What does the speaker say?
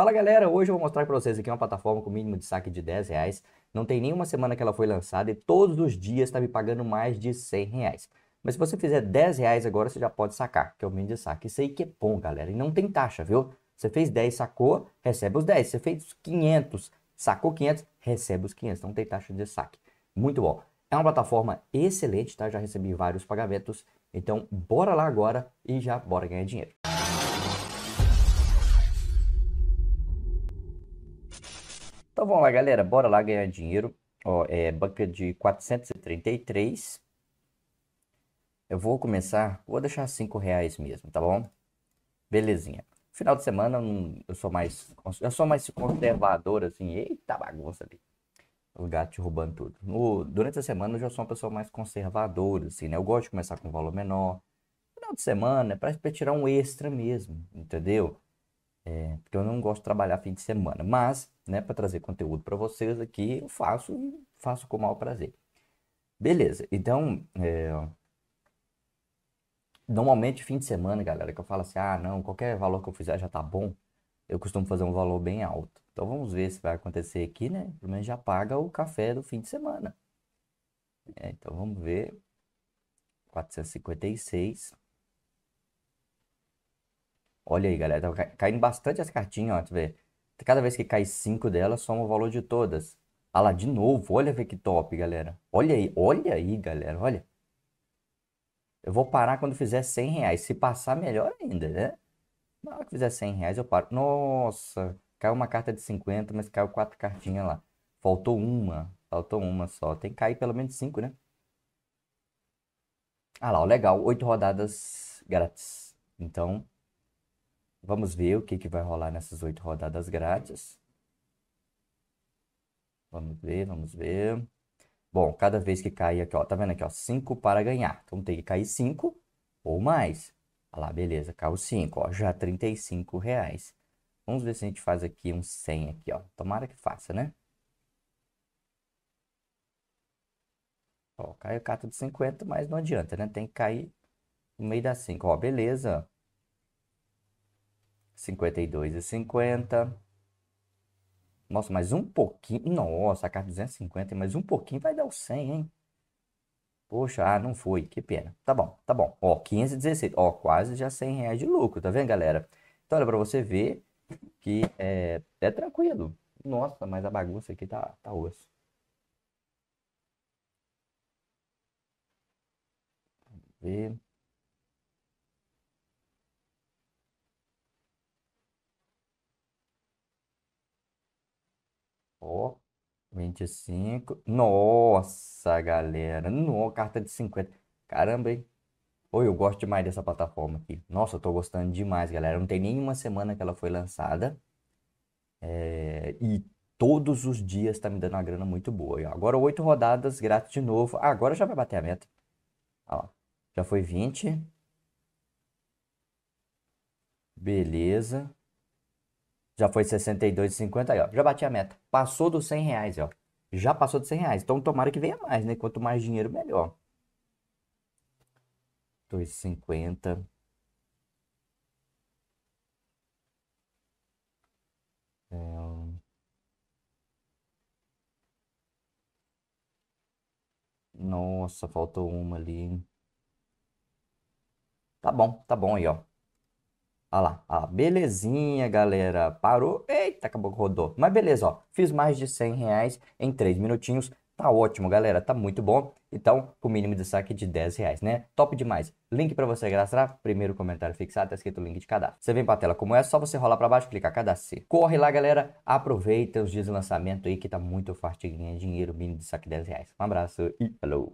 Fala galera, hoje eu vou mostrar para vocês aqui uma plataforma com mínimo de saque de 10 reais. Não tem nenhuma semana que ela foi lançada e todos os dias está me pagando mais de 100 reais. Mas se você fizer 10 reais agora, você já pode sacar, que é o mínimo de saque. Isso aí que é bom, galera. E não tem taxa, viu? Você fez 10, sacou, recebe os 10. Você fez 500, sacou 500, recebe os 500. Não tem taxa de saque. Muito bom. É uma plataforma excelente, tá? Já recebi vários pagamentos. Então, bora lá agora e já bora ganhar dinheiro. Então vamos lá, galera, bora lá ganhar dinheiro. Ó, é banca de 433. Eu vou começar, vou deixar 5 reais mesmo, tá bom? Belezinha. Final de semana eu sou mais, eu sou mais conservador, assim, eita bagunça ali. O gato te roubando tudo. No, durante a semana eu já sou uma pessoa mais conservadora, assim, né? Eu gosto de começar com um valor menor. Final de semana é pra, pra tirar um extra mesmo, entendeu? É, porque eu não gosto de trabalhar fim de semana, mas, né, para trazer conteúdo para vocês aqui, eu faço e faço com o maior prazer. Beleza, então, é, normalmente fim de semana, galera, que eu falo assim, ah, não, qualquer valor que eu fizer já tá bom, eu costumo fazer um valor bem alto. Então vamos ver se vai acontecer aqui, né? Pelo menos já paga o café do fim de semana. É, então vamos ver. 456. Olha aí, galera, tá caindo bastante as cartinhas, ó, tu vê. Cada vez que cai cinco delas, soma o valor de todas. Ah lá, de novo, olha ver que top, galera. Olha aí, olha aí, galera, olha. Eu vou parar quando fizer 100 reais. Se passar, melhor ainda, né? Na hora que fizer 100 reais, eu paro. Nossa, caiu uma carta de 50, mas caiu quatro cartinhas lá. Faltou uma, faltou uma só. Tem que cair pelo menos cinco, né? Ah lá, ó, legal, oito rodadas grátis. Então, Vamos ver o que, que vai rolar nessas oito rodadas grátis. Vamos ver, vamos ver. Bom, cada vez que cair aqui, ó, tá vendo aqui, ó, cinco para ganhar. Então tem que cair cinco ou mais. Olha lá, beleza, caiu cinco, ó, já 35 reais. Vamos ver se a gente faz aqui um 100 aqui, ó. Tomara que faça, né? Ó, caiu carta de 50, mas não adianta, né? Tem que cair no meio das 5. Ó, beleza. 52 e 50. Nossa, mais um pouquinho. Nossa, a carta 250, mais um pouquinho vai dar o 100, hein? Poxa, ah, não foi, que pena. Tá bom, tá bom. Ó, 516, ó, quase já 100 reais de lucro, tá vendo, galera? Então, olha, pra você ver que é, é tranquilo. Nossa, mas a bagunça aqui tá, tá osso. Vamos ver. Ó, 25. Nossa, galera. No, carta de 50. Caramba, hein? Oi, eu gosto demais dessa plataforma aqui. Nossa, eu tô gostando demais, galera. Não tem nenhuma semana que ela foi lançada. É... E todos os dias tá me dando uma grana muito boa. Agora, oito rodadas grátis de novo. Ah, agora já vai bater a meta. Ó, já foi 20. Beleza. Já foi 62,50 aí, ó. Já bati a meta. Passou dos 100 reais, ó. Já passou dos 100 reais. Então tomara que venha mais, né? Quanto mais dinheiro, melhor. 2,50. É... Nossa, faltou uma ali. Tá bom, tá bom aí, ó. Olha lá, belezinha, galera. Parou, eita, acabou que rodou. Mas beleza, ó, fiz mais de 100 reais em 3 minutinhos. Tá ótimo, galera, tá muito bom. Então, com o mínimo de saque é de 10 reais, né? Top demais. Link para você cadastrar, primeiro comentário fixado, tá escrito o link de cadastro. Você vem pra tela como é, só você rolar para baixo, clicar cadastre. Corre lá, galera, aproveita os dias de lançamento aí que tá muito forte ganhar dinheiro, mínimo de saque 10 reais. Um abraço e falou!